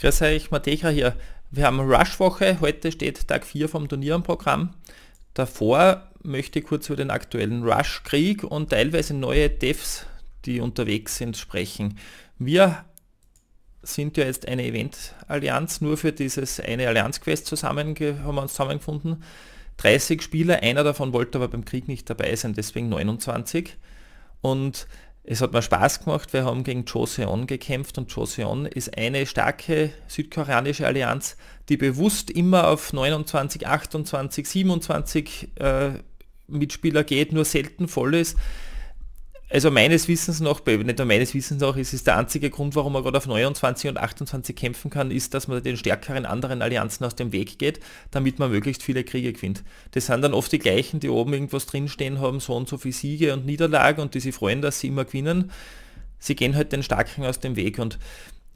Grüß euch, Mateja hier. Wir haben Rush-Woche, heute steht Tag 4 vom Turnier im Programm. Davor möchte ich kurz über den aktuellen Rush-Krieg und teilweise neue Devs, die unterwegs sind, sprechen. Wir sind ja jetzt eine Event-Allianz, nur für dieses eine Allianz-Quest haben wir uns zusammengefunden. 30 Spieler, einer davon wollte aber beim Krieg nicht dabei sein, deswegen 29. Und es hat mir Spaß gemacht, wir haben gegen Joseon gekämpft und Joseon ist eine starke südkoreanische Allianz, die bewusst immer auf 29, 28, 27 äh, Mitspieler geht, nur selten voll ist also meines Wissens noch, nicht nur meines Wissens noch, ist der einzige Grund, warum man gerade auf 29 und 28 kämpfen kann, ist, dass man den stärkeren anderen Allianzen aus dem Weg geht, damit man möglichst viele Kriege gewinnt. Das sind dann oft die gleichen, die oben irgendwas drinstehen haben, so und so viele Siege und Niederlagen und die sich freuen, dass sie immer gewinnen. Sie gehen halt den Starken aus dem Weg und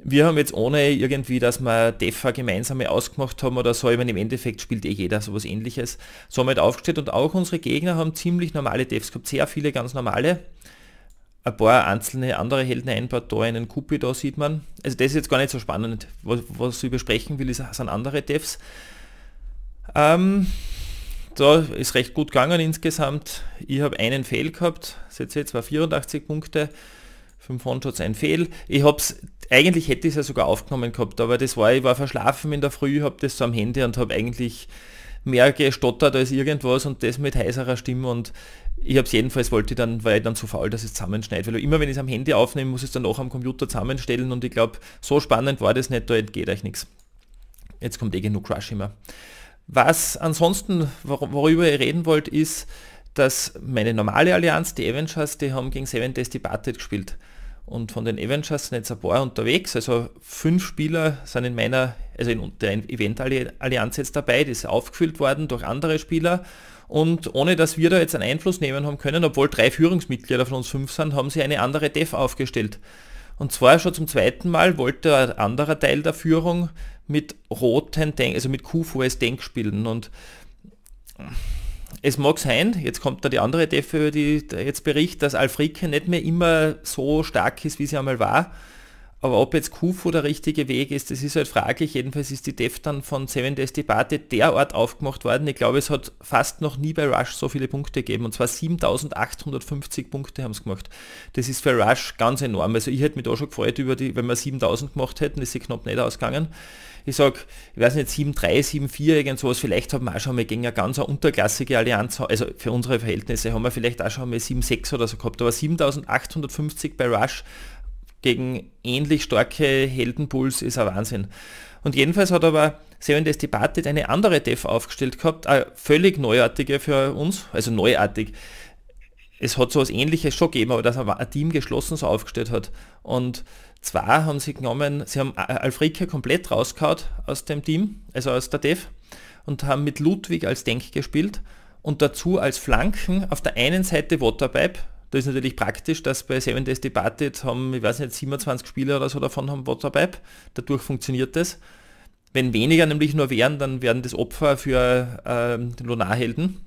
wir haben jetzt ohne irgendwie, dass wir DEFA gemeinsame ausgemacht haben oder so, ich meine, im Endeffekt spielt eh jeder sowas ähnliches, so haben wir halt aufgestellt und auch unsere Gegner haben ziemlich normale DEFs gehabt, sehr viele ganz normale ein paar einzelne andere Helden einbaut, da einen da sieht man. Also das ist jetzt gar nicht so spannend. Was, was ich besprechen will, ist, sind andere Devs. Ähm, da ist recht gut gegangen insgesamt. Ich habe einen Fehl gehabt, CC 284 Punkte, 5 One-Shots, ein Fehl. Ich hab's, eigentlich hätte ich es ja sogar aufgenommen gehabt, aber das war, ich war verschlafen in der Früh, habe das so am Handy und habe eigentlich mehr gestottert als irgendwas und das mit heiserer Stimme und ich habe es jedenfalls, wollte dann, weil ich dann zu so faul, dass es zusammenschneidet. weil immer wenn ich es am Handy aufnehme, muss ich es dann auch am Computer zusammenstellen und ich glaube, so spannend war das nicht, da entgeht euch nichts. Jetzt kommt eh genug Crush immer. Was ansonsten, worüber ihr reden wollt, ist, dass meine normale Allianz, die Avengers, die haben gegen Seven Days Departed gespielt. Und von den Avengers sind jetzt ein paar unterwegs. Also fünf Spieler sind in meiner, also in der Event-Allianz jetzt dabei. Die ist aufgefüllt worden durch andere Spieler. Und ohne dass wir da jetzt einen Einfluss nehmen haben können, obwohl drei Führungsmitglieder von uns fünf sind, haben sie eine andere Dev aufgestellt. Und zwar schon zum zweiten Mal wollte ein anderer Teil der Führung mit roten Denk, also mit QVS Denk spielen. Und es mag sein, jetzt kommt da die andere Idee für die jetzt berichtet, dass Alfrike nicht mehr immer so stark ist, wie sie einmal war. Aber ob jetzt Kufu der richtige Weg ist, das ist halt fraglich. Jedenfalls ist die Def dann von Seven Days Debatte derart aufgemacht worden. Ich glaube, es hat fast noch nie bei Rush so viele Punkte gegeben. Und zwar 7850 Punkte haben es gemacht. Das ist für Rush ganz enorm. Also ich hätte mich da schon gefreut, über die, wenn wir 7000 gemacht hätten, ist sie knapp nicht ausgegangen ich sage, ich weiß nicht, 7-3, 7-4, irgend sowas, vielleicht haben wir auch schon mal gegen eine ganz unterklassige Allianz, also für unsere Verhältnisse haben wir vielleicht auch schon mal 7-6 oder so gehabt, aber 7850 bei Rush gegen ähnlich starke Heldenpuls ist ein Wahnsinn. Und jedenfalls hat aber Sevendes Debatte eine andere Dev aufgestellt gehabt, eine völlig neuartige für uns, also neuartig. Es hat so was ähnliches schon gegeben, aber dass ein Team geschlossen so aufgestellt hat. Und Zwei haben sie genommen, sie haben äh, Alfrika komplett rausgehauen aus dem Team, also aus der Dev, und haben mit Ludwig als Denk gespielt und dazu als Flanken auf der einen Seite Waterpipe. Das ist natürlich praktisch, dass bei Seven Days Departed haben, ich weiß nicht, 27 Spieler oder so davon haben Waterpipe. Dadurch funktioniert das. Wenn weniger nämlich nur wären, dann wären das Opfer für äh, den Lunarhelden,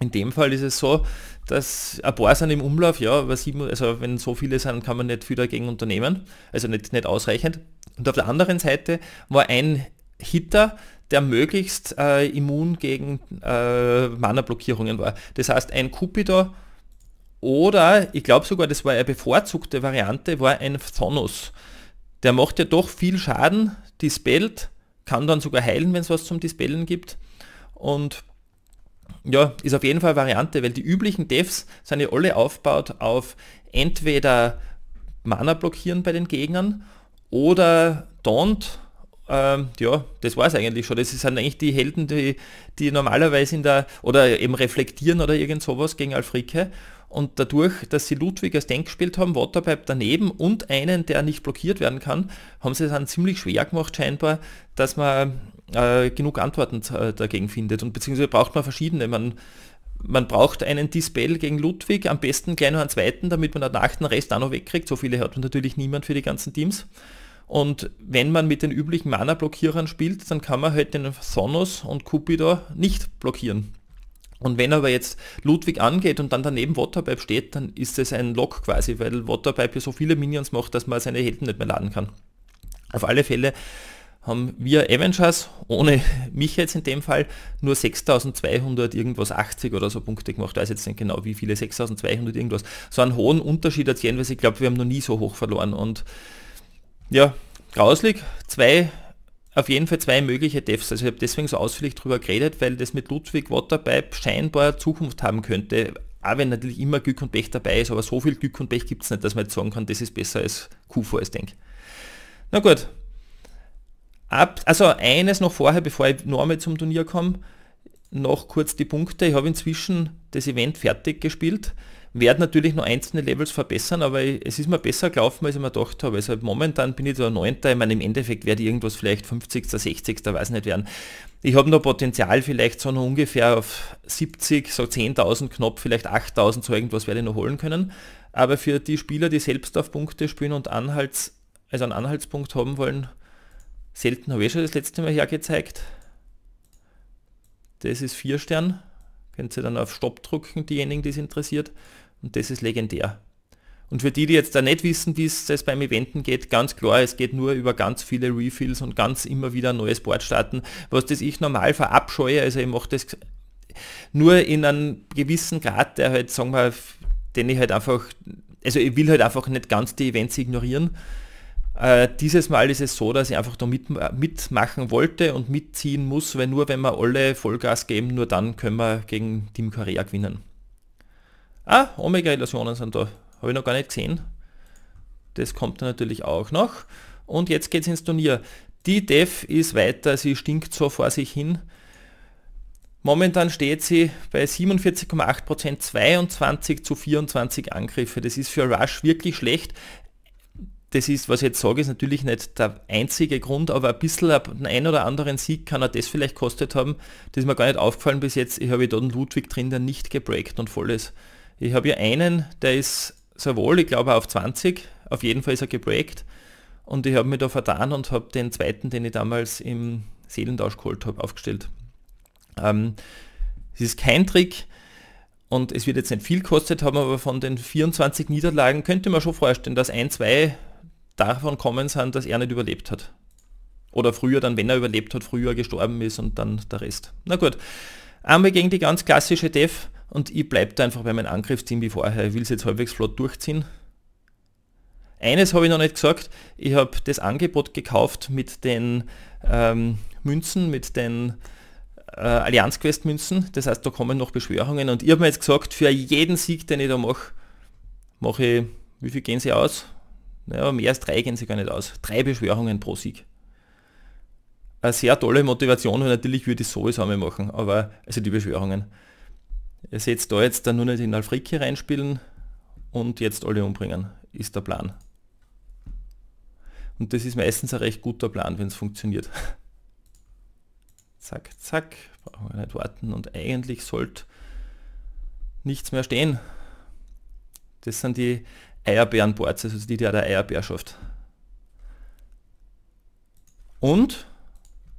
in dem Fall ist es so, dass ein paar sind im Umlauf, ja, aber sieben, also wenn so viele sind, kann man nicht viel dagegen unternehmen, also nicht, nicht ausreichend. Und auf der anderen Seite war ein Hitter, der möglichst äh, immun gegen äh, Mana-Blockierungen war. Das heißt, ein Cupido oder, ich glaube sogar, das war eine bevorzugte Variante, war ein Thonus. Der macht ja doch viel Schaden, dispellt, kann dann sogar heilen, wenn es was zum Dispellen gibt. Und ja, ist auf jeden Fall Variante, weil die üblichen Devs sind ja alle aufgebaut auf entweder Mana blockieren bei den Gegnern oder Daunt ähm, ja, das war es eigentlich schon. Das sind eigentlich die Helden, die, die normalerweise in der, oder eben reflektieren oder irgend sowas gegen Alfrike. Und dadurch, dass sie Ludwig als Denk gespielt haben, Waterpipe daneben und einen, der nicht blockiert werden kann, haben sie es dann ziemlich schwer gemacht scheinbar, dass man äh, genug Antworten äh, dagegen findet. Und beziehungsweise braucht man verschiedene. Man, man braucht einen Dispel gegen Ludwig, am besten gleich noch einen zweiten, damit man danach den Rest auch noch wegkriegt. So viele hat man natürlich niemand für die ganzen Teams. Und wenn man mit den üblichen Mana-Blockierern spielt, dann kann man halt den Sonos und Cupidor nicht blockieren. Und wenn aber jetzt Ludwig angeht und dann daneben Waterpipe steht, dann ist es ein Lock quasi, weil Waterpipe ja so viele Minions macht, dass man seine Helden nicht mehr laden kann. Auf alle Fälle haben wir Avengers, ohne mich jetzt in dem Fall, nur 6200 irgendwas 80 oder so Punkte gemacht. Ich weiß jetzt nicht genau, wie viele 6200 irgendwas. So einen hohen Unterschied erzählen, weil ich glaube, wir haben noch nie so hoch verloren. Und ja, grauslig. Zwei, auf jeden Fall zwei mögliche Devs. Also ich habe deswegen so ausführlich darüber geredet, weil das mit Ludwig Waterpipe scheinbar Zukunft haben könnte. Auch wenn natürlich immer Glück und Pech dabei ist, aber so viel Glück und Pech gibt es nicht, dass man jetzt sagen kann, das ist besser als q als Denk. Na gut. Ab, also eines noch vorher, bevor ich normal zum Turnier komme, noch kurz die Punkte. Ich habe inzwischen das Event fertig gespielt werde natürlich nur einzelne Levels verbessern, aber es ist mir besser gelaufen, als ich mir gedacht habe. Also momentan bin ich da neunter, ich meine im Endeffekt werde ich irgendwas vielleicht 50., 60., weiß nicht werden. Ich habe noch Potenzial vielleicht so noch ungefähr auf 70, so 10.000 knapp, vielleicht 8.000, so irgendwas werde ich noch holen können. Aber für die Spieler, die selbst auf Punkte spielen und Anhalts, also einen Anhaltspunkt haben wollen, selten habe ich schon das letzte Mal hergezeigt. Das ist 4 Stern. Können Sie dann auf Stopp drücken, diejenigen, die es interessiert. Und das ist legendär. Und für die, die jetzt da nicht wissen, wie es beim Eventen geht, ganz klar, es geht nur über ganz viele Refills und ganz immer wieder ein neues Board starten, was das ich normal verabscheue. Also ich mache das nur in einem gewissen Grad, der halt, sagen wir, den ich halt einfach, also ich will halt einfach nicht ganz die Events ignorieren. Äh, dieses Mal ist es so, dass ich einfach da mit, äh, mitmachen wollte und mitziehen muss, weil nur wenn wir alle Vollgas geben, nur dann können wir gegen Team Korea gewinnen. Ah, Omega-Illusionen sind da. Habe ich noch gar nicht gesehen. Das kommt natürlich auch noch. Und jetzt geht es ins Turnier. Die Def ist weiter, sie stinkt so vor sich hin. Momentan steht sie bei 47,8%, 22 zu 24 Angriffe. Das ist für Rush wirklich schlecht das ist, was ich jetzt sage, ist natürlich nicht der einzige Grund, aber ein bisschen einen, einen oder anderen Sieg kann er das vielleicht kostet haben. Das ist mir gar nicht aufgefallen bis jetzt. Ich habe ja da einen Ludwig drin, der nicht gebreakt und voll ist. Ich habe ja einen, der ist sowohl, ich glaube, auf 20, auf jeden Fall ist er gebreakt. Und ich habe mich da vertan und habe den zweiten, den ich damals im Seelentausch geholt habe, aufgestellt. Ähm, es ist kein Trick und es wird jetzt nicht viel kostet haben, aber von den 24 Niederlagen könnte man schon vorstellen, dass ein, zwei davon kommen sind, dass er nicht überlebt hat. Oder früher dann, wenn er überlebt hat, früher gestorben ist und dann der Rest. Na gut, einmal gegen die ganz klassische Def und ich bleibe da einfach bei meinem Angriffsteam wie vorher. Ich will es jetzt halbwegs flott durchziehen. Eines habe ich noch nicht gesagt, ich habe das Angebot gekauft mit den ähm, Münzen, mit den äh, Allianz Quest Münzen, das heißt da kommen noch Beschwörungen und ich habe mir jetzt gesagt, für jeden Sieg, den ich da mache, mache ich, wie viel gehen sie aus? Naja, mehr als drei gehen sie gar nicht aus. Drei Beschwerungen pro Sieg. Eine sehr tolle Motivation und natürlich würde ich sowieso einmal machen, aber also die Beschwerungen. Ihr seht da jetzt dann nur nicht in Alfriki reinspielen und jetzt alle umbringen, ist der Plan. Und das ist meistens ein recht guter Plan, wenn es funktioniert. zack, zack, brauchen wir nicht warten und eigentlich sollte nichts mehr stehen. Das sind die Eierbärenboards, also die, die der Eierbär schafft. Und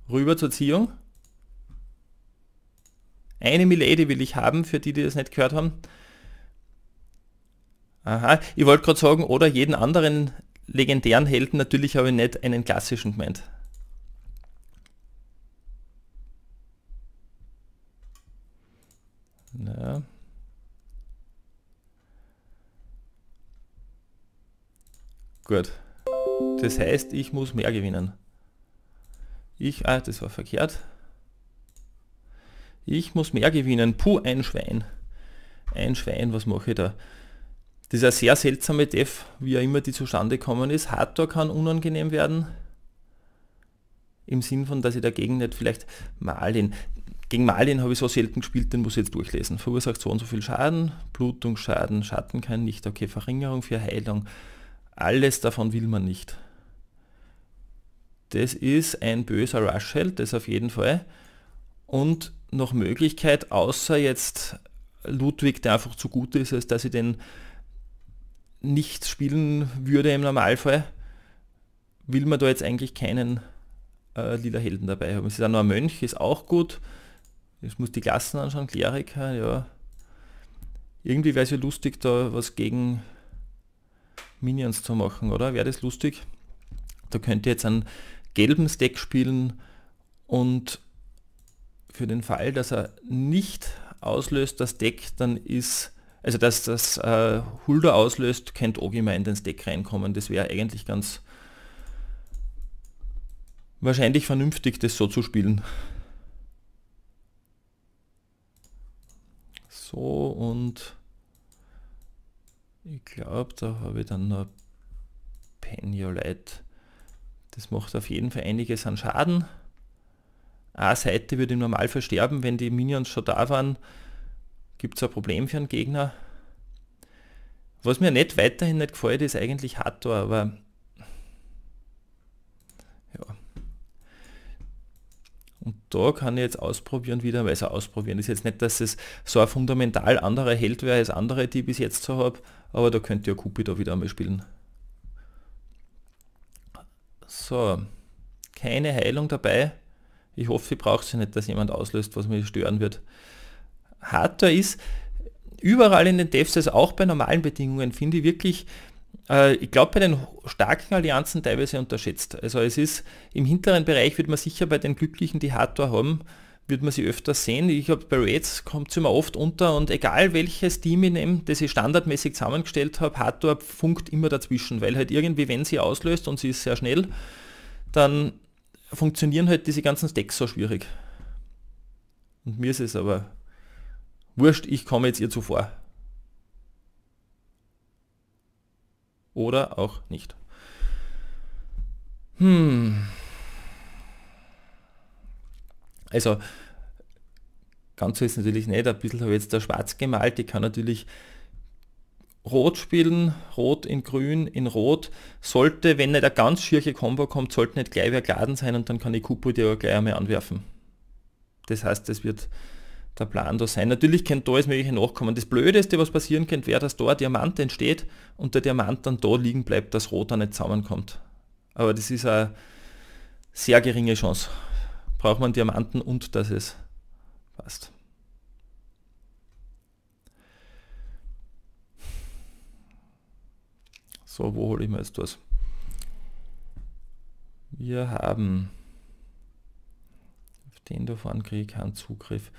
rüber zur Ziehung. Eine Milady will ich haben, für die, die das nicht gehört haben. Aha, ich wollte gerade sagen, oder jeden anderen legendären Helden, natürlich habe ich nicht einen klassischen gemeint. Ja. Gut. Das heißt, ich muss mehr gewinnen. Ich, ah, das war verkehrt. Ich muss mehr gewinnen. Puh, ein Schwein. Ein Schwein, was mache ich da? Dieser sehr seltsame Def, wie er immer die zustande gekommen ist. Hator kann unangenehm werden. Im Sinn von, dass ich dagegen nicht vielleicht Malin. Gegen Malin habe ich so selten gespielt, den muss ich jetzt durchlesen. Verursacht so und so viel Schaden, Blutungsschaden, Schatten kann nicht, okay, Verringerung für Heilung. Alles davon will man nicht. Das ist ein böser Rush-Held, das auf jeden Fall. Und noch Möglichkeit, außer jetzt Ludwig, der einfach zu gut ist, als dass ich den nicht spielen würde im Normalfall, will man da jetzt eigentlich keinen äh, lila Helden dabei haben. Es ist auch noch ein Mönch, ist auch gut. Jetzt muss die Klassen anschauen, Kleriker, ja. Irgendwie wäre es ja lustig, da was gegen Minions zu machen, oder? Wäre das lustig? Da könnt ihr jetzt einen gelben Stack spielen und für den Fall, dass er nicht auslöst, das Deck, dann ist, also dass das äh, Hulda auslöst, könnte Ogima in den Stack reinkommen. Das wäre eigentlich ganz wahrscheinlich vernünftig, das so zu spielen. So und ich glaube, da habe ich dann noch Penulite. Das macht auf jeden Fall einiges an Schaden. Eine Seite würde im Normalfall sterben, wenn die Minions schon da waren. Gibt es ein Problem für einen Gegner. Was mir nicht weiterhin nicht gefällt, ist eigentlich Hator, aber ja. Und da kann ich jetzt ausprobieren, wieder weiter ausprobieren. Das ist jetzt nicht, dass es so ein fundamental anderer Held wäre als andere, die ich bis jetzt so habe. Aber da könnt ihr Kupi da wieder einmal spielen. So, keine Heilung dabei. Ich hoffe, ich brauche sie nicht, dass jemand auslöst, was mich stören wird. Hardware ist überall in den Devs, also auch bei normalen Bedingungen, finde ich wirklich, äh, ich glaube, bei den starken Allianzen teilweise unterschätzt. Also es ist im hinteren Bereich, wird man sicher bei den Glücklichen die Hardware haben wird man sie öfter sehen. Ich habe bei Raids kommt sie immer oft unter und egal welches Team ich nehme, das ich standardmäßig zusammengestellt habe, Hardorp funkt immer dazwischen, weil halt irgendwie, wenn sie auslöst und sie ist sehr schnell, dann funktionieren halt diese ganzen Stacks so schwierig. Und mir ist es aber wurscht, ich komme jetzt ihr zuvor. Oder auch nicht. Hm. Also ganz so ist natürlich nicht, ein bisschen habe ich jetzt da schwarz gemalt, ich kann natürlich Rot spielen, Rot in Grün, in Rot. Sollte, wenn nicht eine ganz schierige Combo kommt, sollte nicht gleich wer geladen sein und dann kann ich Kupo die auch gleich einmal anwerfen. Das heißt, das wird der Plan da sein. Natürlich könnte da alles mögliche nachkommen. Das Blödeste, was passieren könnte, wäre, dass da ein Diamant entsteht und der Diamant dann da liegen bleibt, dass Rot dann nicht zusammenkommt. Aber das ist eine sehr geringe Chance braucht man Diamanten und dass es passt. So, wo hole ich mir jetzt was? Wir haben auf den davon kriege ich keinen Zugriff.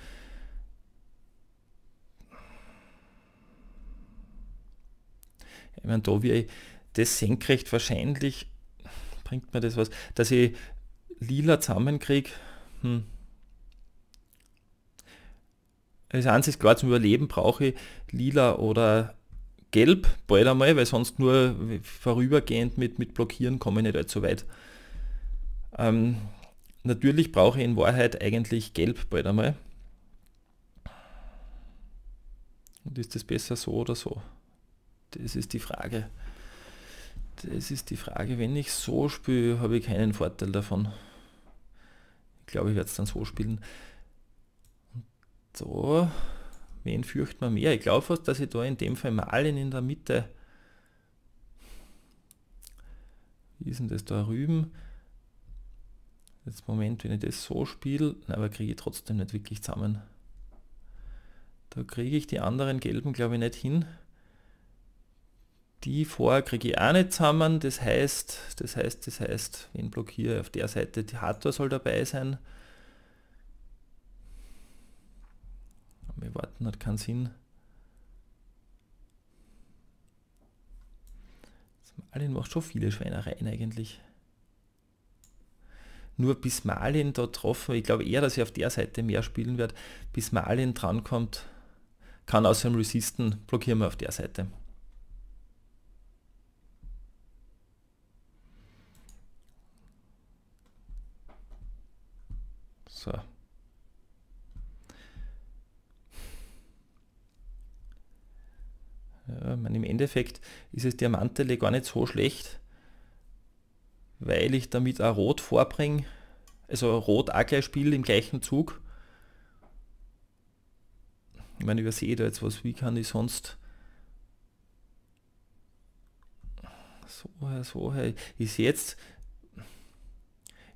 Ich meine, da wie das senkrecht wahrscheinlich bringt mir das was, dass ich lila zusammenkriege hm. Das einzige ist klar, zum Überleben brauche ich lila oder gelb bald einmal, weil sonst nur vorübergehend mit, mit Blockieren komme ich nicht allzu weit. Ähm, natürlich brauche ich in Wahrheit eigentlich gelb bald einmal. Und ist das besser so oder so? Das ist die Frage. Das ist die Frage, wenn ich so spiele, habe ich keinen Vorteil davon glaube, ich werde es dann so spielen. so, wen fürcht man mehr? Ich glaube fast, dass ich da in dem Fall Malen in der Mitte... Wie ist denn das da rüben? Jetzt Moment, wenn ich das so spiele, aber kriege ich trotzdem nicht wirklich zusammen. Da kriege ich die anderen gelben, glaube ich, nicht hin. Die vor kriege ich auch nicht zusammen, das heißt, das heißt, das heißt, wen blockiere auf der Seite, die Hardware soll dabei sein. Wir warten, hat keinen Sinn. Malin macht schon viele Schweinereien eigentlich. Nur bis Malin da getroffen, ich glaube eher, dass er auf der Seite mehr spielen wird, bis Malin drankommt, kann aus dem resisten, blockieren wir auf der Seite. So. Ja, Im Endeffekt ist es Diamantele gar nicht so schlecht, weil ich damit auch Rot vorbringe, also Rot auch gleich spiele im gleichen Zug. Ich meine, übersehe da jetzt was, wie kann ich sonst... So, so, ich sehe jetzt,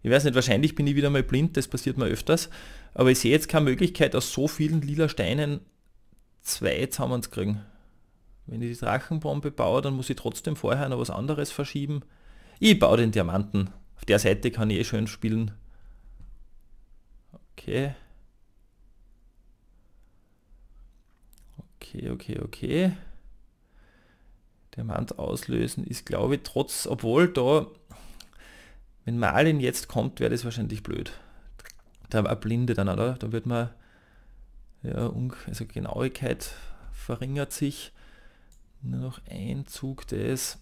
ich weiß nicht, wahrscheinlich bin ich wieder mal blind, das passiert mir öfters, aber ich sehe jetzt keine Möglichkeit, aus so vielen lila Steinen zwei zusammen zu kriegen. Wenn ich die Drachenbombe baue, dann muss ich trotzdem vorher noch was anderes verschieben. Ich baue den Diamanten. Auf der Seite kann ich eh schön spielen. Okay. Okay, okay, okay. Diamant auslösen ist, glaube ich, trotz, obwohl da wenn Malin jetzt kommt, wäre das wahrscheinlich blöd. Da war Blinde dann, oder? Da wird man, ja, also Genauigkeit verringert sich. Nur noch ein Zug des...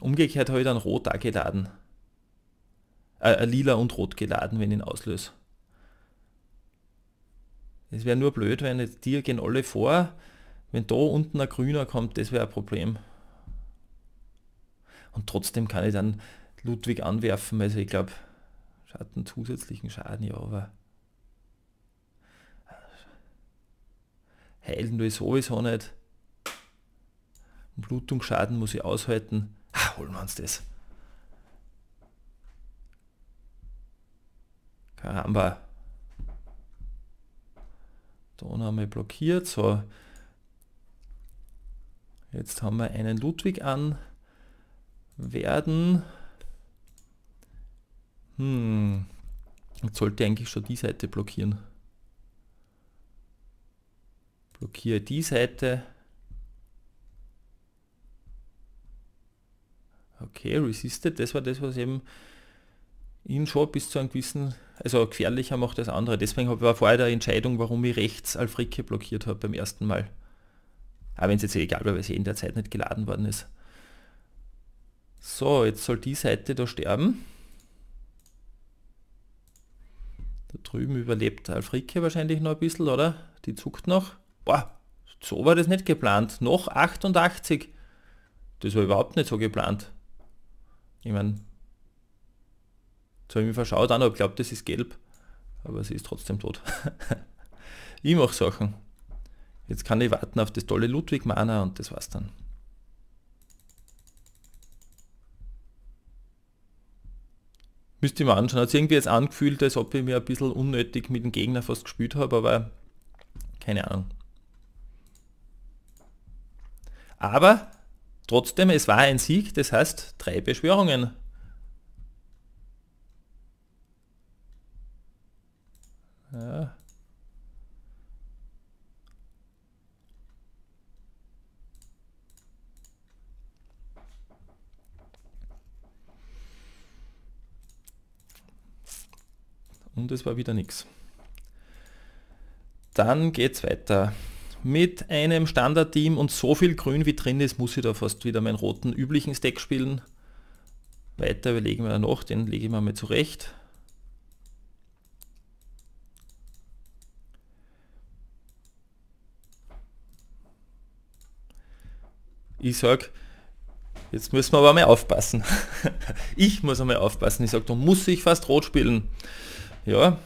Umgekehrt habe ich dann rot da geladen. Äh, äh, lila und rot geladen, wenn ich ihn auslöse. Es wäre nur blöd, wenn die gehen alle vor. Wenn da unten ein grüner kommt, das wäre ein Problem. Und trotzdem kann ich dann Ludwig anwerfen, also ich glaube, Schaden zusätzlichen Schaden, ja, aber heilen will ich sowieso nicht. Blutungsschaden muss ich aushalten. Ah, holen wir uns das. Karamba. Da haben wir blockiert, so Jetzt haben wir einen Ludwig an werden. Hm. Jetzt sollte eigentlich schon die Seite blockieren. Blockiere die Seite. Okay, resisted, das war das, was eben ihn schon bis zu einem gewissen, also gefährlicher macht das andere. Deswegen war vorher der Entscheidung, warum ich rechts Alfricke blockiert habe beim ersten Mal. Aber wenn es jetzt eh egal war, weil sie eh in der Zeit nicht geladen worden ist. So, jetzt soll die Seite da sterben. Da drüben überlebt Alfrike wahrscheinlich noch ein bisschen, oder? Die zuckt noch. Boah, so war das nicht geplant. Noch 88. Das war überhaupt nicht so geplant. Ich meine, jetzt habe ich mich verschaut an, aber ich glaube, das ist gelb. Aber sie ist trotzdem tot. ich mache Sachen. Jetzt kann ich warten auf das tolle Ludwig-Mana und das war's dann. Müsste ich mal anschauen. Hat irgendwie jetzt angefühlt, als ob ich mir ein bisschen unnötig mit dem Gegner fast gespielt habe, aber keine Ahnung. Aber trotzdem, es war ein Sieg, das heißt drei Beschwörungen. Ja. Und es war wieder nichts. Dann geht es weiter. Mit einem Standard-Team und so viel Grün wie drin ist, muss ich da fast wieder meinen roten üblichen Stack spielen. Weiter überlegen wir noch, den lege ich mir mal zurecht. Ich sage, jetzt müssen wir aber mal aufpassen. ich muss einmal aufpassen. Ich sag, da muss ich fast rot spielen ja,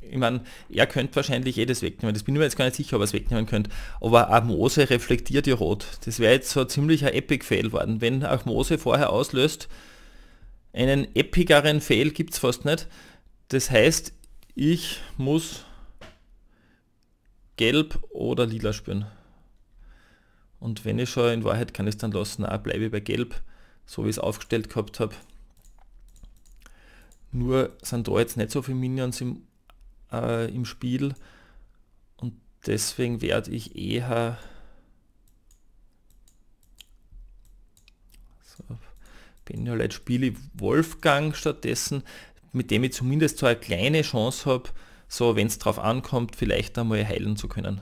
ich meine, er könnte wahrscheinlich jedes eh das wegnehmen. Das bin ich mir jetzt gar nicht sicher, ob er es wegnehmen könnte. Aber Armose reflektiert ja rot. Das wäre jetzt so ziemlich ein Epic-Fail worden. Wenn auch Mose vorher auslöst, einen epigeren Fail gibt es fast nicht. Das heißt, ich muss gelb oder lila spüren. Und wenn ich schon in Wahrheit kann ich es dann lassen, auch bleibe ich bei gelb, so wie ich es aufgestellt gehabt habe. Nur sind da jetzt nicht so viele Minions im, äh, im Spiel und deswegen werde ich eher... So, bin ja leid, spiele Wolfgang stattdessen, mit dem ich zumindest so eine kleine Chance habe, so wenn es drauf ankommt, vielleicht einmal heilen zu können.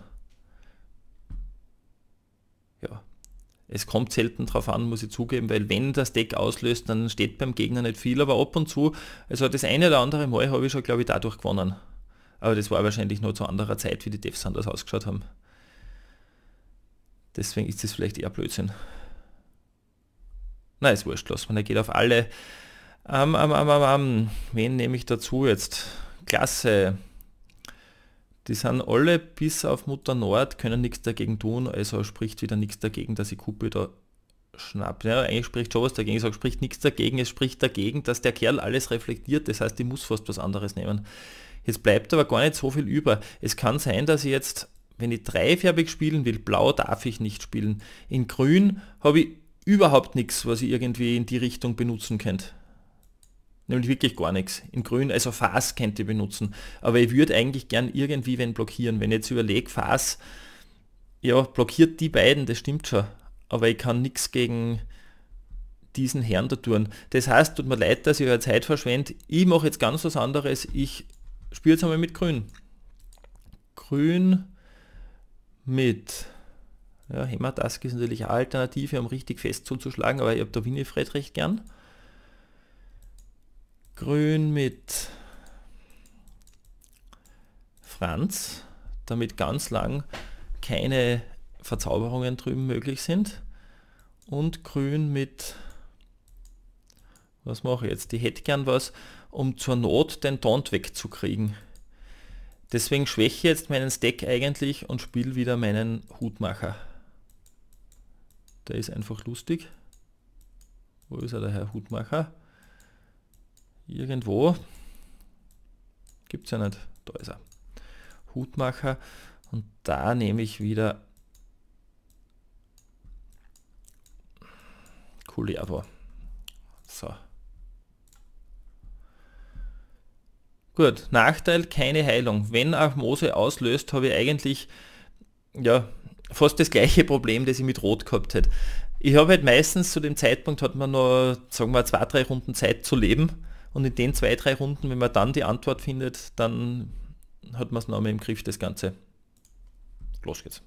Es kommt selten darauf an, muss ich zugeben, weil wenn das Deck auslöst, dann steht beim Gegner nicht viel, aber ab und zu, also das eine oder andere Mal habe ich schon, glaube ich, dadurch gewonnen. Aber das war wahrscheinlich nur zu anderer Zeit, wie die Devs anders ausgeschaut haben. Deswegen ist das vielleicht eher Blödsinn. Na, ist wurscht, los, man, er geht auf alle. Am, am, am, am, am. um, wen nehme ich dazu jetzt? Klasse. Die sind alle bis auf Mutter Nord, können nichts dagegen tun, also spricht wieder nichts dagegen, dass ich Kuppe da schnappt. Ja, eigentlich spricht schon was dagegen. Ich sage, spricht nichts dagegen. Es spricht dagegen, dass der Kerl alles reflektiert. Das heißt, ich muss fast was anderes nehmen. Jetzt bleibt aber gar nicht so viel über. Es kann sein, dass ich jetzt, wenn ich dreifärbig spielen will, blau darf ich nicht spielen. In grün habe ich überhaupt nichts, was ich irgendwie in die Richtung benutzen könnte nämlich wirklich gar nichts. In grün, also Fass könnt ihr benutzen. Aber ich würde eigentlich gern irgendwie wenn blockieren. Wenn ich jetzt überlege, Fass, ja, blockiert die beiden, das stimmt schon. Aber ich kann nichts gegen diesen Herrn da tun. Das heißt, tut mir leid, dass ihr eure Zeit verschwendet. Ich mache jetzt ganz was anderes. Ich spiele jetzt einmal mit grün. Grün mit ja, Hämatask ist natürlich eine Alternative, um richtig fest zuzuschlagen, aber ich habe da Winifred recht gern grün mit Franz, damit ganz lang keine Verzauberungen drüben möglich sind. Und grün mit, was mache ich jetzt, die hätte gern was, um zur Not den Taunt wegzukriegen. Deswegen schwäche ich jetzt meinen Stack eigentlich und spiele wieder meinen Hutmacher. Der ist einfach lustig. Wo ist er, der Herr Hutmacher? Irgendwo gibt es ja nicht. Da ist er. Hutmacher. Und da nehme ich wieder Kullervo. So. Gut, Nachteil, keine Heilung. Wenn Armose auslöst, habe ich eigentlich ja, fast das gleiche Problem, das ich mit Rot gehabt hätte. Ich habe halt meistens zu dem Zeitpunkt, hat man noch, sagen wir, zwei, drei Runden Zeit zu leben und in den zwei, drei Runden, wenn man dann die Antwort findet, dann hat man es noch mal im Griff, das Ganze. Los geht's.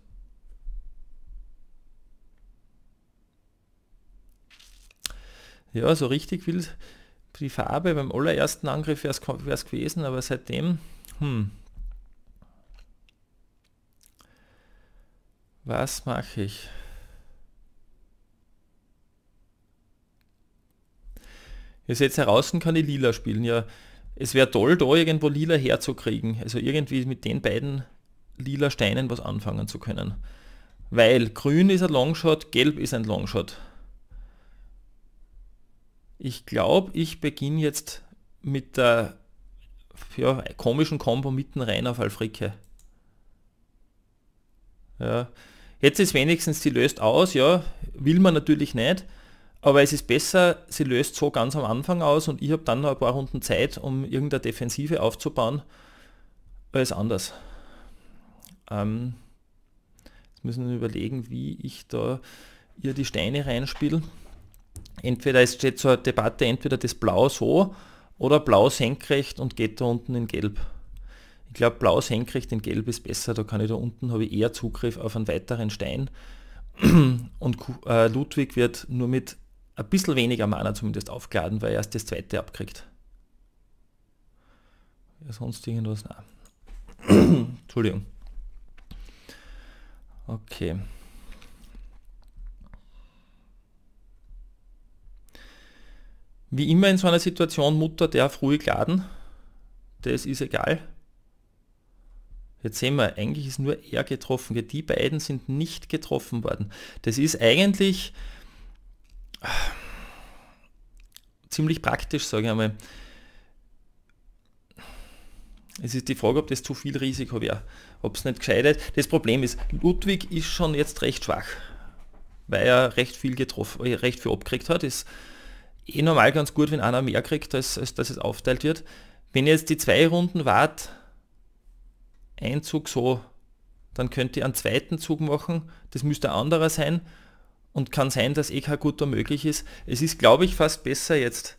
Ja, so richtig will Die Farbe beim allerersten Angriff wäre es gewesen, aber seitdem, hm. Was mache ich? Ihr seht heraus, kann ich lila spielen. Ja, es wäre toll, da irgendwo lila herzukriegen. Also irgendwie mit den beiden lila Steinen was anfangen zu können. Weil grün ist ein Longshot, gelb ist ein Longshot. Ich glaube, ich beginne jetzt mit der ja, komischen Combo mitten rein auf Alfricke. Ja. Jetzt ist wenigstens die löst aus, ja, will man natürlich nicht. Aber es ist besser, sie löst so ganz am Anfang aus und ich habe dann noch ein paar Runden Zeit, um irgendeine Defensive aufzubauen, als anders. Ähm, jetzt müssen wir überlegen, wie ich da ihr die Steine reinspiele. Entweder es steht zur Debatte, entweder das Blau so oder Blau senkrecht und geht da unten in Gelb. Ich glaube, Blau senkrecht in Gelb ist besser, da kann ich da unten, habe ich eher Zugriff auf einen weiteren Stein. Und äh, Ludwig wird nur mit ein bisschen weniger Mana zumindest aufgeladen, weil er erst das zweite abkriegt. Ja, sonst irgendwas? Nein. Entschuldigung. Okay. Wie immer in so einer Situation, Mutter darf ruhig laden. Das ist egal. Jetzt sehen wir, eigentlich ist nur er getroffen. Die beiden sind nicht getroffen worden. Das ist eigentlich, ziemlich praktisch, sage ich einmal. Es ist die Frage, ob das zu viel Risiko wäre, ob es nicht gescheitert. Das Problem ist, Ludwig ist schon jetzt recht schwach, weil er recht viel getroffen, äh, recht viel abgekriegt hat. Ist eh normal ganz gut, wenn einer mehr kriegt, als, als dass es aufteilt wird. Wenn jetzt die zwei Runden wart, Einzug so, dann könnt ihr einen zweiten Zug machen, das müsste ein anderer sein und kann sein, dass EK eh Guter möglich ist. Es ist, glaube ich, fast besser jetzt.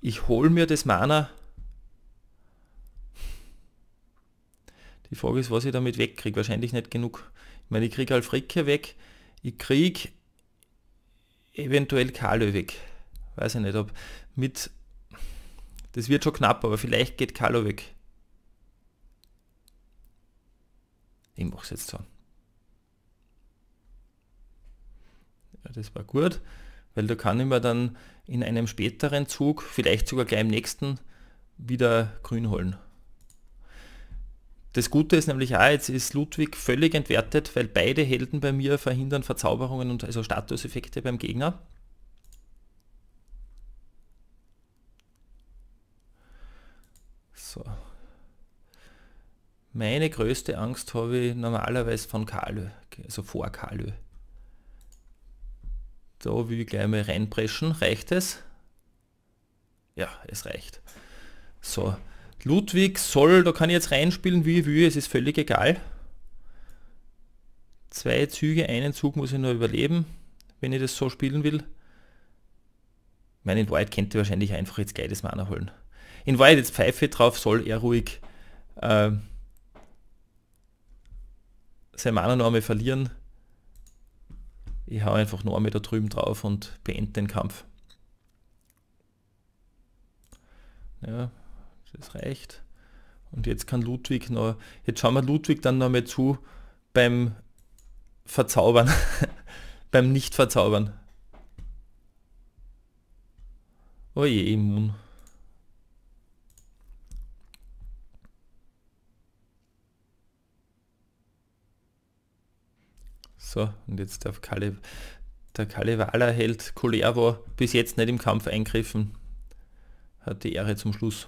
Ich hole mir das Mana. Die Frage ist, was ich damit wegkriege. Wahrscheinlich nicht genug. Ich meine, ich kriege Alfricke weg. Ich kriege eventuell Kalö weg. Weiß ich nicht, ob mit... Das wird schon knapp, aber vielleicht geht Kalö weg. Ich mache es jetzt so. Das war gut, weil da kann ich mir dann in einem späteren Zug, vielleicht sogar gleich im nächsten, wieder grün holen. Das Gute ist nämlich auch, jetzt ist Ludwig völlig entwertet, weil beide Helden bei mir verhindern Verzauberungen und also Statuseffekte beim Gegner. So. Meine größte Angst habe ich normalerweise von Kalö, also vor Kalö. Da will ich gleich mal reinpreschen. Reicht es? Ja, es reicht. So, Ludwig soll, da kann ich jetzt reinspielen, wie ich will, es ist völlig egal. Zwei Züge, einen Zug muss ich nur überleben, wenn ich das so spielen will. Ich meine, in Wahrheit könnte wahrscheinlich einfach jetzt geiles Mana holen. In Wahrheit jetzt Pfeife drauf, soll er ruhig äh, sein Mana noch einmal verlieren ich hau einfach nur einmal da drüben drauf und beende den Kampf. Ja, das reicht. Und jetzt kann Ludwig noch, jetzt schauen wir Ludwig dann noch mal zu beim Verzaubern, beim Nicht-Verzaubern. Oje, immun. So, und jetzt darf Kalle, der Kalevala hält Kolervo bis jetzt nicht im Kampf eingriffen. Hat die Ehre zum Schluss.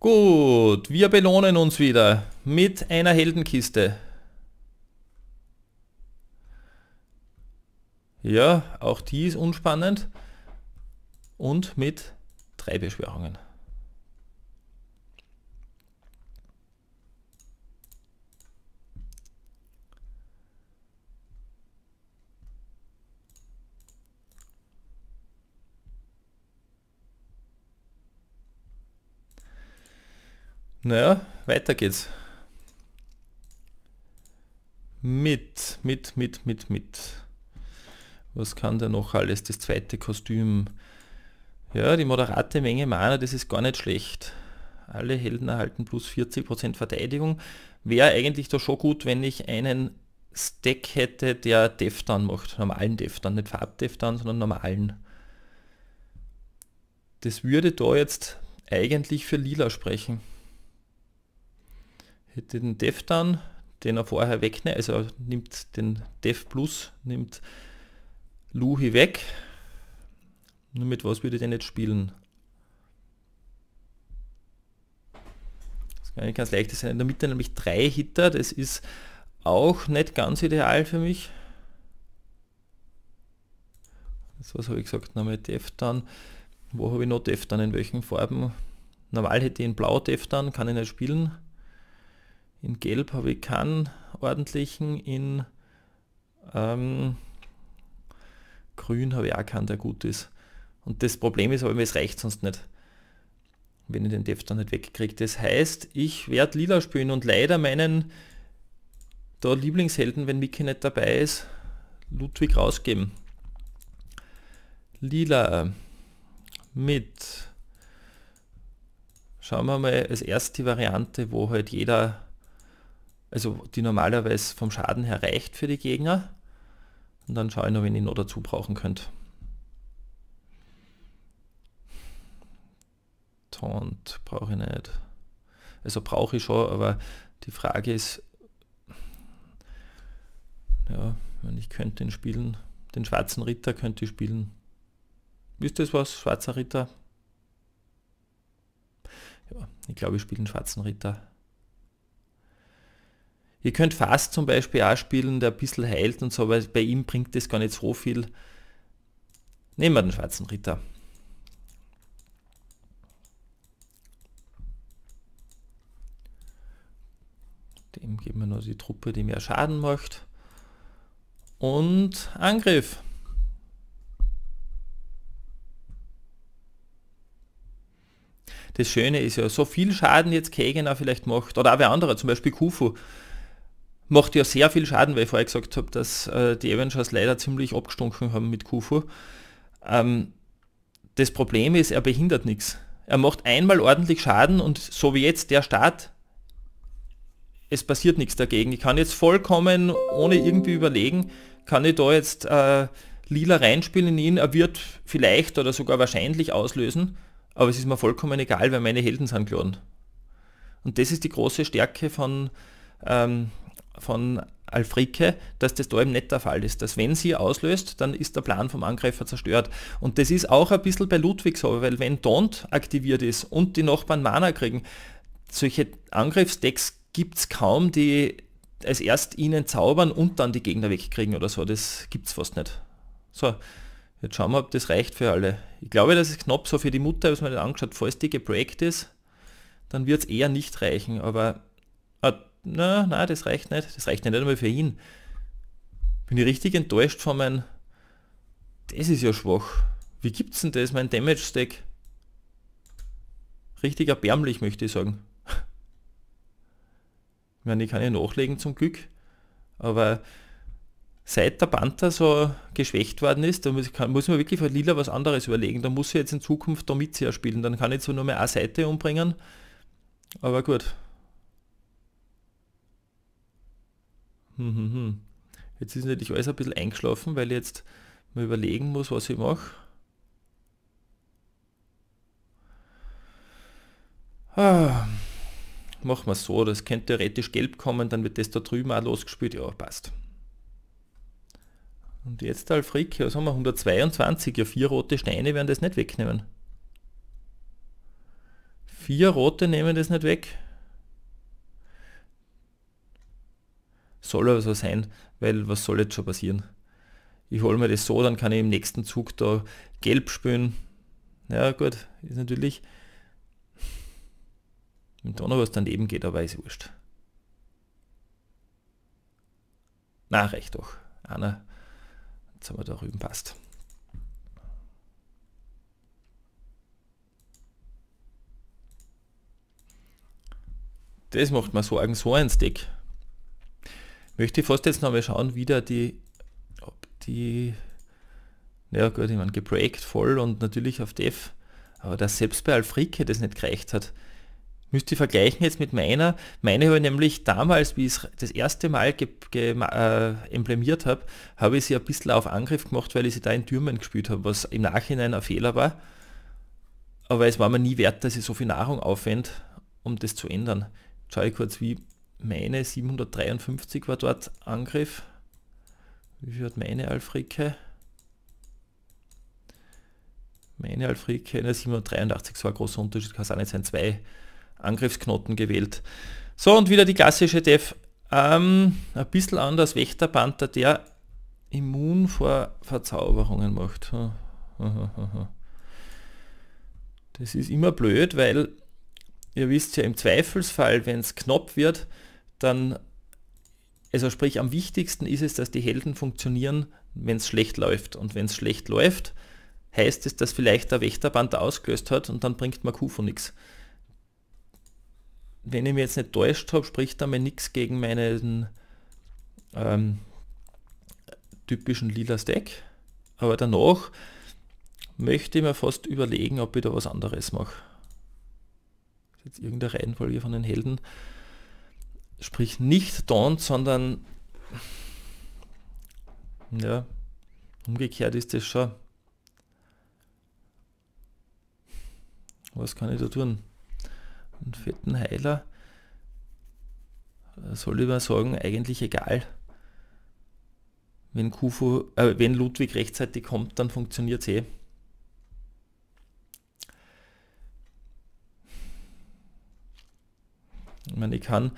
Gut, wir belohnen uns wieder mit einer Heldenkiste. Ja, auch die ist unspannend. Und mit drei Beschwörungen. Naja, weiter geht's. Mit, mit, mit, mit, mit. Was kann der noch alles? Das zweite Kostüm. Ja, die moderate Menge Mana, das ist gar nicht schlecht. Alle Helden erhalten plus 40% Verteidigung. Wäre eigentlich da schon gut, wenn ich einen Stack hätte, der Deftan macht. Normalen Deftan, nicht Farb-Deftan, sondern normalen. Das würde da jetzt eigentlich für lila sprechen den Dev dann, den er vorher wegnimmt, also er nimmt den Dev Plus, nimmt Luhi weg. Nur mit was würde ich denn jetzt spielen? Das kann ganz leicht sein. In der Mitte nämlich drei Hitter, das ist auch nicht ganz ideal für mich. Das was habe ich gesagt, nochmal dann. Wo habe ich noch Dev dann? In welchen Farben? Normal hätte ich in Blau dann, kann ich nicht spielen. In Gelb habe ich keinen ordentlichen, in ähm, Grün habe ich auch keinen, der gut ist. Und das Problem ist aber, es reicht sonst nicht, wenn ich den Def dann nicht wegkriege. Das heißt, ich werde lila spielen und leider meinen da Lieblingshelden, wenn Mickey nicht dabei ist, Ludwig rausgeben. Lila mit. Schauen wir mal als erste Variante, wo halt jeder also die normalerweise vom Schaden her reicht für die Gegner. Und dann schaue ich noch, wenn ich noch dazu brauchen könnte. Taunt brauche ich nicht. Also brauche ich schon, aber die Frage ist, ja, wenn ich könnte den spielen, den schwarzen Ritter könnte ich spielen. Wisst ihr was, schwarzer Ritter? Ja, ich glaube, ich spiele den schwarzen Ritter. Ihr könnt Fast zum Beispiel auch spielen, der ein bisschen heilt und so, weil bei ihm bringt das gar nicht so viel. Nehmen wir den schwarzen Ritter. Dem geben wir noch die Truppe, die mehr Schaden macht. Und Angriff. Das Schöne ist ja, so viel Schaden jetzt Kegner vielleicht macht, oder auch wer anderer, zum Beispiel Kufu, macht ja sehr viel Schaden, weil ich vorher gesagt habe, dass äh, die Avengers leider ziemlich abgestunken haben mit Kufu. Ähm, das Problem ist, er behindert nichts. Er macht einmal ordentlich Schaden und so wie jetzt der Start, es passiert nichts dagegen. Ich kann jetzt vollkommen, ohne irgendwie überlegen, kann ich da jetzt äh, Lila reinspielen in ihn. Er wird vielleicht oder sogar wahrscheinlich auslösen, aber es ist mir vollkommen egal, weil meine Helden sind geladen. Und das ist die große Stärke von ähm, von Alfrike, dass das da eben nicht der Fall ist. Dass wenn sie auslöst, dann ist der Plan vom Angreifer zerstört. Und das ist auch ein bisschen bei Ludwig so, weil wenn Don't aktiviert ist und die Nachbarn Mana kriegen, solche Angriffsdecks gibt es kaum, die als erst ihnen zaubern und dann die Gegner wegkriegen oder so. Das gibt es fast nicht. So, jetzt schauen wir, ob das reicht für alle. Ich glaube, das ist knapp so für die Mutter, was man nicht angeschaut. Falls die geprägt ist, dann wird es eher nicht reichen. Aber ah, na, na, das reicht nicht. Das reicht nicht einmal für ihn. Bin ich richtig enttäuscht von meinem... Das ist ja schwach. Wie gibt's denn das, mein Damage-Stack? Richtig erbärmlich, möchte ich sagen. Ich meine, ich kann ja nachlegen zum Glück. Aber seit der Panther so geschwächt worden ist, da muss, kann, muss man wirklich für Lila was anderes überlegen. Da muss ich jetzt in Zukunft Domizia spielen. Dann kann ich zwar nur mehr eine Seite umbringen, aber gut. Hm, Jetzt ist natürlich alles ein bisschen eingeschlafen, weil ich jetzt mal überlegen muss, was ich mache. Ah, machen wir so, das könnte theoretisch gelb kommen, dann wird das da drüben auch losgespielt. Ja, passt. Und jetzt Alfrik, was haben wir? 122, ja vier rote Steine werden das nicht wegnehmen. Vier rote nehmen das nicht weg. Soll aber so sein, weil was soll jetzt schon passieren? Ich hole mir das so, dann kann ich im nächsten Zug da gelb spielen. Ja gut, ist natürlich. Wenn da noch was daneben geht, aber ist wurscht. Na, recht doch. Anna, jetzt haben wir da rüben passt. Das macht mir Sorgen, so ein Stick möchte ich fast jetzt noch mal schauen, wieder die, ob die, naja gut, ich meine, geprojekt voll und natürlich auf Dev, aber dass selbst bei Alfrike das nicht gereicht hat, müsste ich vergleichen jetzt mit meiner. Meine habe ich nämlich damals, wie ich es das erste Mal äh, emblemiert habe, habe ich sie ein bisschen auf Angriff gemacht, weil ich sie da in Türmen gespielt habe, was im Nachhinein ein Fehler war. Aber es war mir nie wert, dass ich so viel Nahrung aufwende, um das zu ändern. Jetzt schaue ich kurz, wie meine 753 war dort Angriff. Wie viel hat meine Alfrike? Meine Alfrike, eine 783, so ein großer Unterschied kann es auch nicht sein. Zwei Angriffsknoten gewählt. So, und wieder die klassische Def. Ähm, ein bisschen anders, Wächterpanther, der immun vor Verzauberungen macht. Das ist immer blöd, weil ihr wisst ja, im Zweifelsfall, wenn es knapp wird, dann, also sprich, am wichtigsten ist es, dass die Helden funktionieren, wenn es schlecht läuft. Und wenn es schlecht läuft, heißt es, dass vielleicht der Wächterband ausgelöst hat und dann bringt man Kufo nichts. Wenn ich mir jetzt nicht täuscht habe, spricht da mir nichts gegen meinen ähm, typischen lila Stack. Aber danach möchte ich mir fast überlegen, ob ich da was anderes mache. Jetzt irgendeine Reihenfolge von den Helden sprich nicht don't, sondern ja, umgekehrt ist das schon. Was kann ich da tun? Einen fetten Heiler äh, soll ich mal sagen, eigentlich egal. Wenn, Kufu, äh, wenn Ludwig rechtzeitig kommt, dann funktioniert es eh. Ich meine, ich kann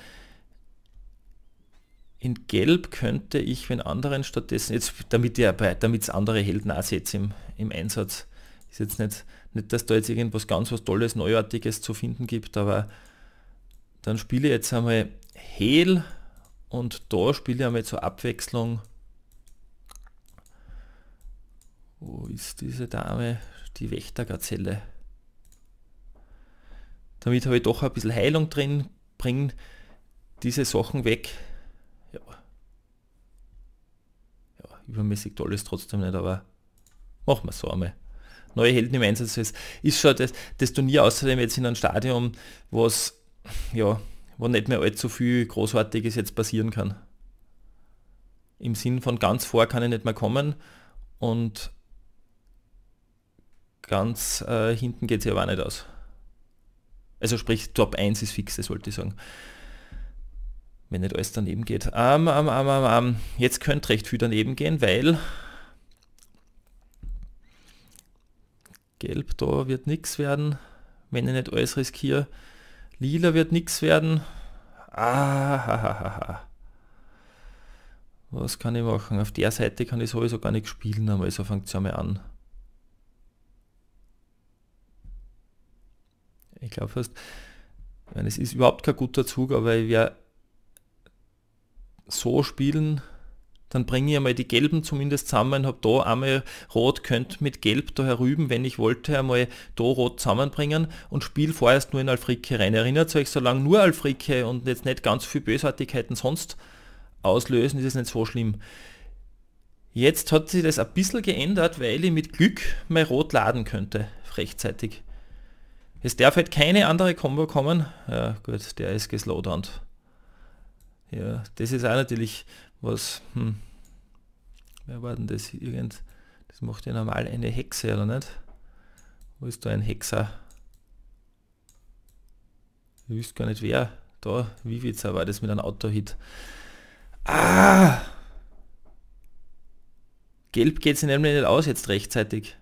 in Gelb könnte ich, wenn anderen stattdessen, jetzt damit ja, damit es andere Heldenase jetzt im, im Einsatz ist jetzt nicht, nicht, dass da jetzt irgendwas ganz was Tolles, Neuartiges zu finden gibt, aber dann spiele ich jetzt einmal Hehl und da spiele ich einmal zur Abwechslung. Wo ist diese Dame? Die Wächtergazelle. Damit habe ich doch ein bisschen Heilung drin, bringen diese Sachen weg, ja. Ja, übermäßig toll ist trotzdem nicht, aber machen wir so einmal. Neue Helden im Einsatz ist, ist schon das, das Turnier außerdem jetzt in einem Stadion, was, ja, wo nicht mehr allzu viel Großartiges jetzt passieren kann. Im Sinn von ganz vor kann ich nicht mehr kommen und ganz äh, hinten geht es ja auch nicht aus. Also sprich Top 1 ist fix, das wollte ich sagen wenn nicht alles daneben geht. Um, um, um, Jetzt könnte recht viel daneben gehen, weil gelb da wird nichts werden, wenn ich nicht alles riskiere. Lila wird nichts werden. Ah, ha, ha, ha. Was kann ich machen? Auf der Seite kann ich sowieso gar nicht spielen, aber so fängt es einmal an. Ich glaube fast, ich meine, es ist überhaupt kein guter Zug, aber ich wäre so spielen, dann bringe ich einmal die Gelben zumindest zusammen, habe da einmal Rot, könnte mit Gelb da herüben, wenn ich wollte, einmal da Rot zusammenbringen und spiele vorerst nur in Alfrike rein. Erinnert euch, solange nur Alfrike und jetzt nicht ganz viel Bösartigkeiten sonst auslösen, ist es nicht so schlimm. Jetzt hat sich das ein bisschen geändert, weil ich mit Glück mal Rot laden könnte, rechtzeitig. Es darf halt keine andere Combo kommen. Ja gut, der ist geslowdownt. Ja, das ist auch natürlich was, hm, wer war denn das? Irgend, das macht ja normal eine Hexe, oder nicht? Wo ist da ein Hexer? Ich wüsste gar nicht wer. Da, wie Vivica aber das mit einem Auto-Hit. Ah! Gelb geht es nämlich nicht aus jetzt rechtzeitig.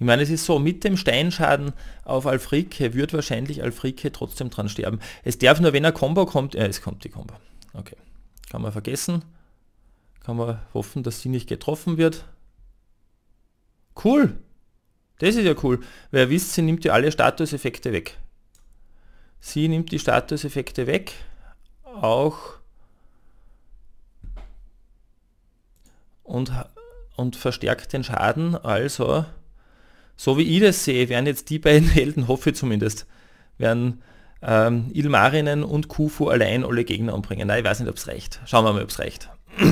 Ich meine, es ist so, mit dem Steinschaden auf Alfrike wird wahrscheinlich Alfrike trotzdem dran sterben. Es darf nur, wenn er Combo kommt, äh, es kommt die Combo. Okay, kann man vergessen. Kann man hoffen, dass sie nicht getroffen wird. Cool. Das ist ja cool. Wer wisst, sie nimmt ja alle Statuseffekte weg. Sie nimmt die Statuseffekte weg. Auch und, und verstärkt den Schaden. Also so wie ich das sehe, werden jetzt die beiden Helden, hoffe ich zumindest, werden ähm, Ilmarinen und Kufu allein alle Gegner umbringen. Nein, ich weiß nicht, ob es reicht. Schauen wir mal, ob es reicht.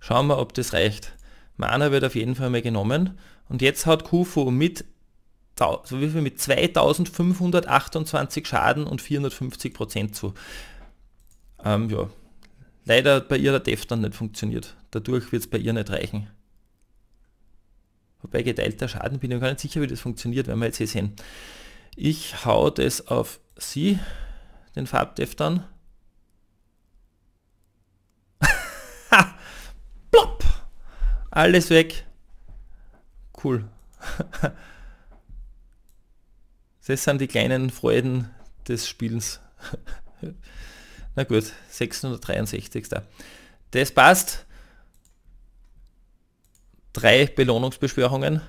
Schauen wir, ob das reicht. Mana wird auf jeden Fall mal genommen. Und jetzt hat Kufu mit, so wie viel, mit 2528 Schaden und 450% zu. Ähm, ja. Leider bei ihrer Def dann nicht funktioniert. Dadurch wird es bei ihr nicht reichen. Wobei geteilter Schaden bin ich gar nicht sicher, wie das funktioniert, wenn wir jetzt hier eh sehen. Ich hau das auf sie, den Farbdef dann. Plopp! Alles weg. Cool. das sind die kleinen Freuden des Spielens. Na gut, 663. Das passt drei Belohnungsbeschwörungen.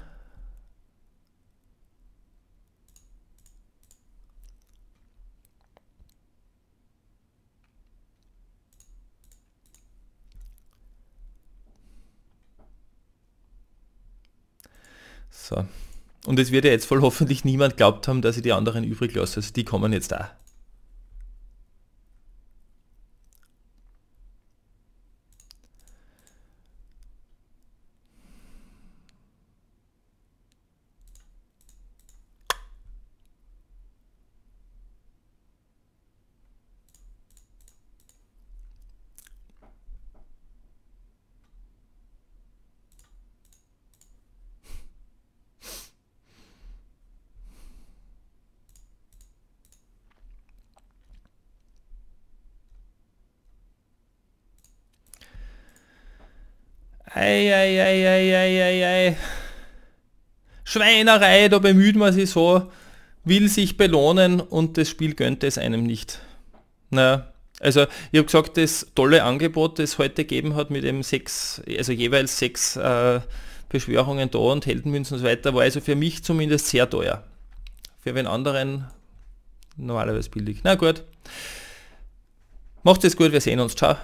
So. Und es wird ja jetzt voll hoffentlich niemand glaubt haben, dass ich die anderen übrig lasse. Also die kommen jetzt da. ei, ei, ei, ei, ei, ei. Schweinerei, da bemüht man sich so, will sich belohnen und das Spiel gönnt es einem nicht. Naja, also ich habe gesagt, das tolle Angebot, das heute gegeben hat mit dem sechs, also jeweils sechs äh, Beschwörungen da und Heldenmünzen und so weiter, war also für mich zumindest sehr teuer. Für wen anderen normalerweise billig. Na gut. Macht es gut, wir sehen uns. Ciao.